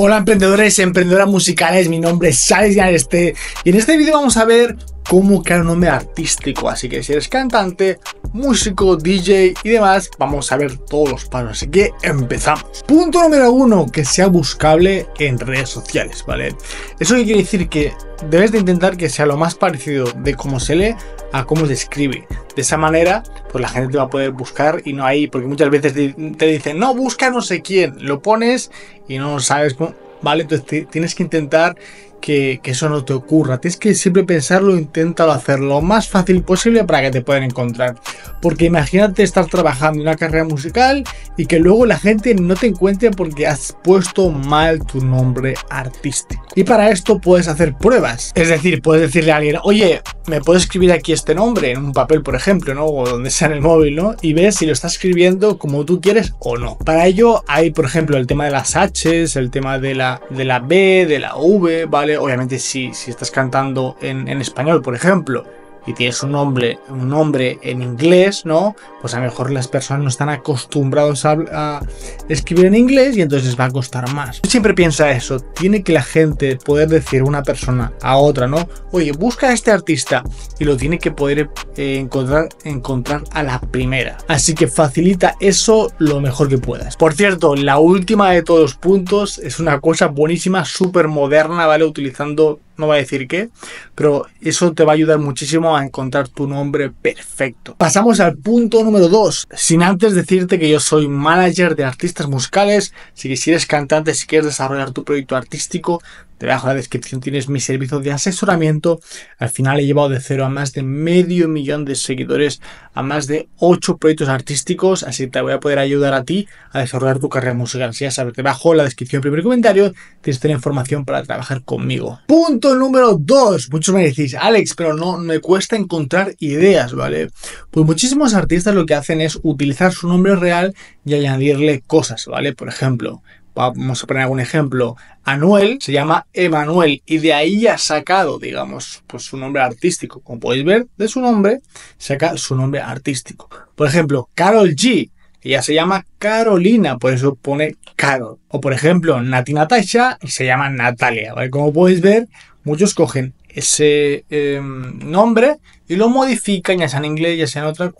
Hola emprendedores emprendedoras musicales, mi nombre es Sales y en este vídeo vamos a ver cómo crear un nombre artístico. Así que si eres cantante, músico, DJ y demás, vamos a ver todos los panos, Así que empezamos. Punto número uno, que sea buscable en redes sociales, ¿vale? Eso quiere decir que debes de intentar que sea lo más parecido de cómo se lee a cómo se escribe. De esa manera, pues la gente te va a poder buscar y no ahí, porque muchas veces te dicen, no, busca no sé quién, lo pones y no sabes cómo... ¿vale? Entonces tienes que intentar que, eso no te ocurra. Tienes que siempre pensarlo, inténtalo hacer lo más fácil posible para que te puedan encontrar. Porque imagínate estar trabajando en una carrera musical y que luego la gente no te encuentre porque has puesto mal tu nombre artístico. Y para esto puedes hacer pruebas. Es decir, puedes decirle a alguien, oye, ¿me puedo escribir aquí este nombre en un papel, por ejemplo, ¿no? O donde sea en el móvil, ¿no? Y ves si lo estás escribiendo como tú quieres o no. Para ello hay, por ejemplo, el tema de las H el tema de la, de la B, de la V, ¿vale? Obviamente si, estás cantando en español, por ejemplo, y tienes un nombre, un nombre en inglés, ¿no? Pues a lo mejor las personas no están acostumbrados a, escribir en inglés y entonces les va a costar más. siempre piensa eso, tiene que la gente poder decir una persona a otra, ¿no? Oye, busca a este artista y lo tiene que poder eh, encontrar, encontrar a la primera. Así que facilita eso lo mejor que puedas. Por cierto, la última de todos los puntos es una cosa buenísima, súper moderna, ¿vale? Utilizando no va a decir qué, pero eso te va a ayudar muchísimo a encontrar tu nombre perfecto. Pasamos al punto número 2. Sin antes decirte que yo soy manager de artistas musicales, si eres cantante, si quieres desarrollar tu proyecto artístico, Debajo de la descripción tienes mi servicio de asesoramiento. Al final he llevado de cero a más de medio millón de seguidores a más de 8 proyectos artísticos, así que te voy a poder ayudar a ti a desarrollar tu carrera musical. Si ya sabes, debajo en la descripción, primer comentario, tienes toda la información para trabajar conmigo. Punto número 2. Muchos me decís, Alex, pero no me cuesta encontrar ideas, ¿vale? Pues muchísimos artistas lo que hacen es utilizar su nombre real y añadirle cosas, ¿vale? Por ejemplo, vamos a poner algún ejemplo, Anuel se llama Emanuel y de ahí ha sacado, digamos, pues su nombre artístico. Como podéis ver, de su nombre saca su nombre artístico. Por ejemplo, Carol G ya se llama Carolina, por eso pone Carol. O por ejemplo, Nati Natasha y se llama Natalia. ¿vale? Como podéis ver, muchos cogen ese em, nombre y lo modifican, ya sea en inglés, ya sea en otra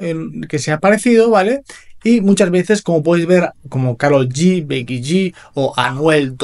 que sea parecido, ¿vale? Y muchas veces, como podéis ver, como Carol G, Becky G o Anuel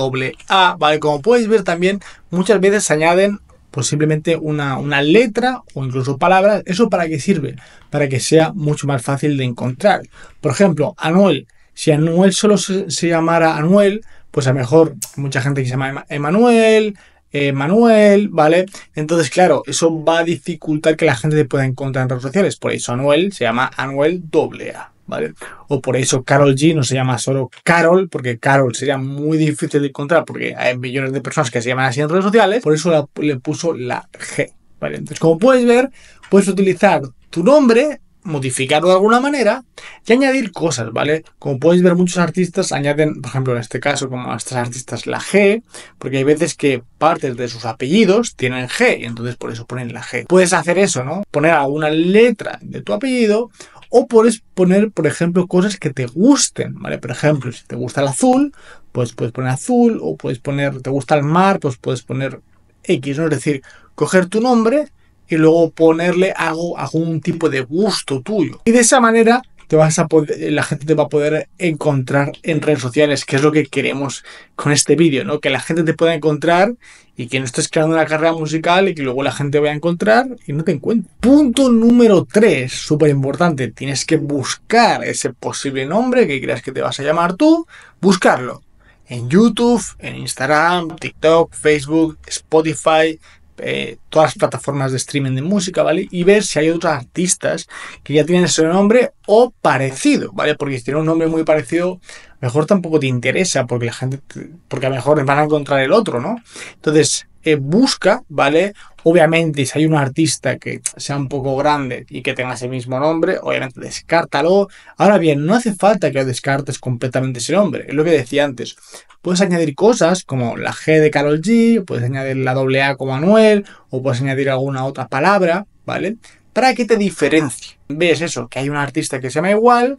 AA, ¿vale? Como podéis ver también, muchas veces se añaden pues simplemente una, una letra o incluso palabras. ¿Eso para qué sirve? Para que sea mucho más fácil de encontrar. Por ejemplo, Anuel. Si Anuel solo se, llamara Anuel, pues a lo mejor mucha gente que se llama Emanuel, Emanuel, Manuel, ¿vale? Entonces, claro, eso va a dificultar que la gente te pueda encontrar en redes sociales. Por eso Anuel se llama Anuel AA. ¿vale? O por eso Carol G no se llama solo Carol, porque Carol sería muy difícil de encontrar porque hay millones de personas que se llaman así en redes sociales, por eso le puso la G, ¿vale? Entonces, como puedes ver, puedes utilizar tu nombre modificarlo de alguna manera y añadir cosas, ¿vale? Como puedes ver, muchos artistas añaden, por ejemplo, en este caso, como a artistas la G, porque hay veces que partes de sus apellidos tienen G, y entonces por eso ponen la G. Puedes hacer eso, ¿no? Poner alguna letra de tu apellido o puedes poner, por ejemplo, cosas que te gusten, ¿vale? Por ejemplo, si te gusta el azul, pues puedes poner azul, o puedes poner, te gusta el mar, pues puedes poner X, Es decir, coger tu nombre y luego ponerle algo, algún tipo de gusto tuyo. Y de esa manera vas a la gente te va a poder encontrar en redes sociales, que es lo que queremos con este vídeo, ¿no? Que la gente te pueda encontrar y que no estés creando una carrera musical y que luego la gente vaya a encontrar y no te encuentre. Punto número 3, súper importante, tienes que buscar ese posible nombre que creas que te vas a llamar tú, buscarlo. En YouTube, en Instagram, TikTok, Facebook, Spotify, eh, todas las plataformas de streaming de música, ¿vale? Y ver si hay otros artistas que ya tienen ese nombre o parecido, ¿vale? Porque si tiene un nombre muy parecido, mejor tampoco te interesa, porque la gente, porque a lo mejor van a encontrar el otro, ¿no? Entonces, busca, ¿vale? Obviamente, si hay un artista que sea un poco grande y que tenga ese mismo nombre, obviamente descártalo. Ahora bien, no hace falta que descartes completamente ese nombre, es lo que decía antes. Puedes añadir cosas como la G de Carol G, puedes añadir la doble A como Manuel, o puedes añadir alguna otra palabra, ¿vale? Para que te diferencie. Ves eso, que hay un artista que se llama igual,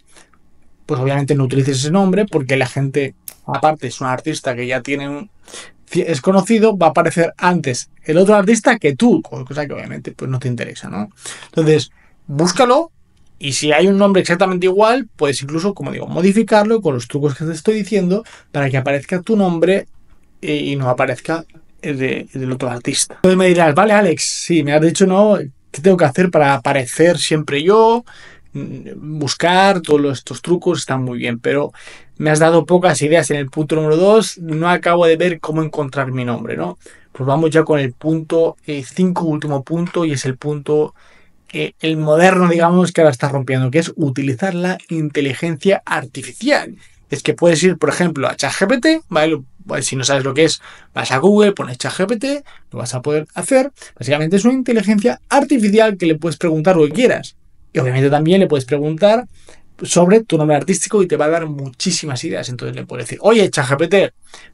pues obviamente no utilices ese nombre porque la gente, aparte, es un artista que ya tiene un, es conocido, va a aparecer antes el otro artista que tú, cosa que obviamente pues no te interesa, ¿no? Entonces, búscalo y si hay un nombre exactamente igual, puedes incluso, como digo, modificarlo con los trucos que te estoy diciendo para que aparezca tu nombre eh, y no aparezca el, del otro artista. Entonces me dirás, vale Alex, sí, me has dicho no, ¿qué tengo que hacer para aparecer siempre yo? Mm, buscar, todos estos trucos están muy bien, pero me has dado pocas ideas en el punto número 2, no acabo de ver cómo encontrar mi nombre, ¿no? Pues vamos ya con el punto 5, eh, último punto, y es el punto, eh, el moderno, digamos, que ahora está rompiendo, que es utilizar la inteligencia artificial. Es que puedes ir, por ejemplo, a ChatGPT, ¿vale? Pues, si no sabes lo que es, vas a Google, pones ChatGPT, lo vas a poder hacer. Básicamente es una inteligencia artificial que le puedes preguntar lo que quieras. Y obviamente también le puedes preguntar sobre tu nombre artístico y te va a dar muchísimas ideas. Entonces le puedes decir, oye, ChatGPT,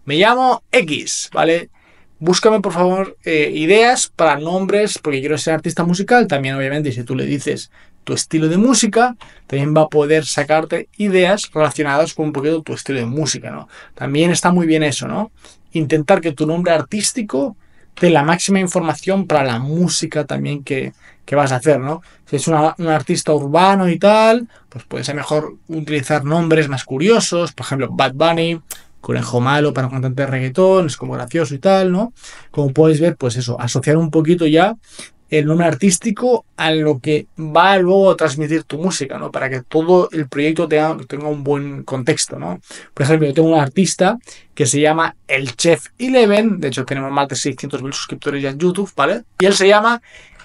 me llamo X, ¿vale? Búscame por favor eh, ideas para nombres, porque quiero ser artista musical. También, obviamente, si tú le dices tu estilo de música, también va a poder sacarte ideas relacionadas con un poquito tu estilo de música, ¿no? También está muy bien eso, ¿no? Intentar que tu nombre artístico dé la máxima información para la música también que, ¿qué vas a hacer, no? Si es un artista urbano y tal, pues puede ser mejor utilizar nombres más curiosos, por ejemplo, Bad Bunny, Conejo Malo para un cantante de reggaetón, es como gracioso y tal, ¿no? Como podéis ver, pues eso, asociar un poquito ya el nombre artístico a lo que va luego a transmitir tu música, ¿no? Para que todo el proyecto tenga, tenga un buen contexto, ¿no? Por ejemplo, yo tengo un artista que se llama El Chef Eleven, de hecho tenemos más de 600.000 suscriptores ya en YouTube, ¿vale? Y él se llama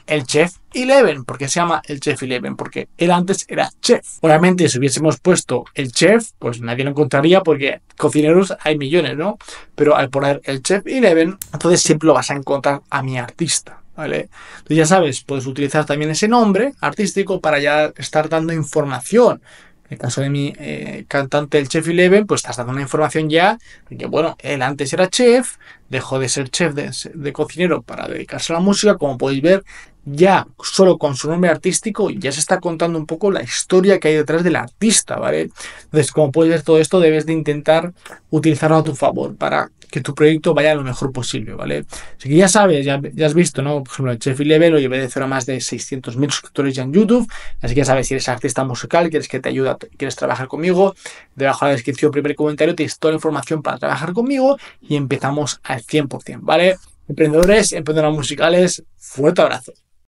el Chef Eleven. ¿Por qué se llama el Chef Eleven? Porque él antes era chef. Obviamente, si hubiésemos puesto el chef, pues nadie lo encontraría porque cocineros hay millones, ¿no? Pero al poner el Chef Eleven, entonces siempre lo vas a encontrar a mi artista. ¿Vale? Entonces ya sabes, puedes utilizar también ese nombre artístico para ya estar dando información en el caso de mi eh, cantante, el Chef Eleven, pues estás dando una información ya que, bueno, él antes era chef, dejó de ser chef de cocinero para dedicarse a la música. Como podéis ver, ya solo con su nombre artístico ya se está contando un poco la historia que hay detrás del artista, ¿vale? Entonces, como puedes ver todo esto, debes de intentar utilizarlo a tu favor para que tu proyecto vaya lo mejor posible, ¿vale? Así que ya sabes, ya, ya has visto, ¿no? Por ejemplo, el Chef Level lo llevé de a más de 600.000 suscriptores ya en YouTube, así que ya sabes, si eres artista musical, quieres que te ayude quieres trabajar conmigo, debajo de la descripción, primer comentario, tienes toda la información para trabajar conmigo y empezamos al 100%, ¿vale? Emprendedores, emprendedoras musicales, fuerte abrazo.